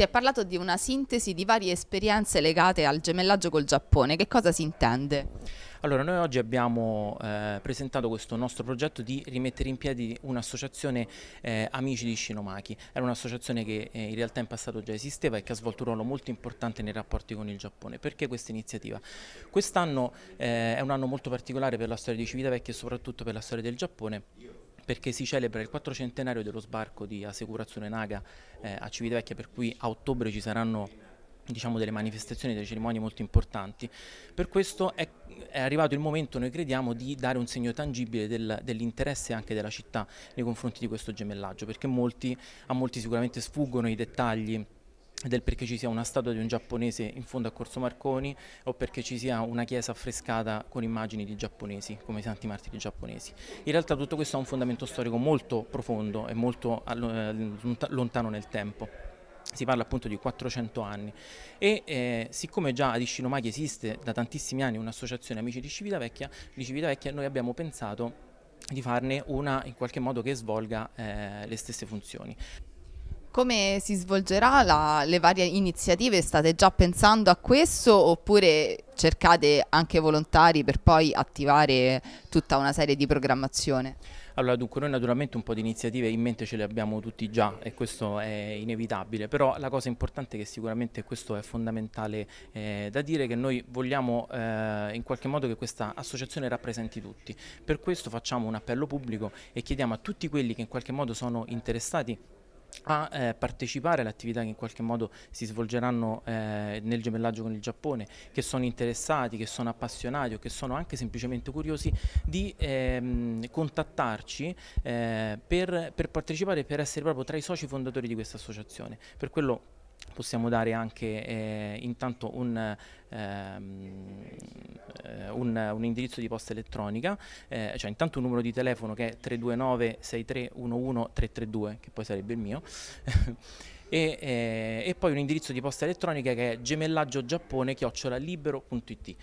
Si è parlato di una sintesi di varie esperienze legate al gemellaggio col Giappone. Che cosa si intende? Allora, noi oggi abbiamo eh, presentato questo nostro progetto di rimettere in piedi un'associazione eh, Amici di Shinomaki. Era un'associazione che eh, in realtà in passato già esisteva e che ha svolto un ruolo molto importante nei rapporti con il Giappone. Perché questa iniziativa? Quest'anno eh, è un anno molto particolare per la storia di Civitavecchia e soprattutto per la storia del Giappone perché si celebra il quattrocentenario dello sbarco di Assicurazione Naga eh, a Civitavecchia, per cui a ottobre ci saranno diciamo, delle manifestazioni, delle cerimonie molto importanti. Per questo è, è, arrivato il momento, noi crediamo, di dare un segno tangibile del, dell'interesse anche della città nei confronti di questo gemellaggio, perché molti, a molti sicuramente sfuggono i dettagli del perché ci sia una statua di un giapponese in fondo a Corso Marconi o perché ci sia una chiesa affrescata con immagini di giapponesi, come i santi martiri giapponesi. In realtà tutto questo ha un fondamento storico molto profondo e molto eh, lontano nel tempo. Si parla appunto di 400 anni e eh, siccome già ad Ishinomaki esiste da tantissimi anni un'associazione Amici di Civitavecchia, di Civitavecchia noi abbiamo pensato di farne una in qualche modo che svolga eh, le stesse funzioni. Come si svolgerà la, le varie iniziative? State già pensando a questo oppure cercate anche volontari per poi attivare tutta una serie di programmazione? Allora dunque noi naturalmente un po' di iniziative in mente ce le abbiamo tutti già e questo è inevitabile, però la cosa importante che sicuramente questo è fondamentale eh, da dire è che noi vogliamo eh, in qualche modo che questa associazione rappresenti tutti, per questo facciamo un appello pubblico e chiediamo a tutti quelli che in qualche modo sono interessati a eh, partecipare alle attività che in qualche modo si svolgeranno eh, nel gemellaggio con il Giappone, che sono interessati, che sono appassionati o che sono anche semplicemente curiosi di ehm, contattarci eh, per, per partecipare, per essere proprio tra i soci fondatori di questa associazione. Per quello possiamo dare anche eh, intanto un, ehm, eh, un, un, indirizzo di posta elettronica, eh, cioè intanto un numero di telefono che è 329 6311 332, che poi sarebbe il mio. E, eh, e, poi un indirizzo di posta elettronica che è gemellaggiogiappone-libero.it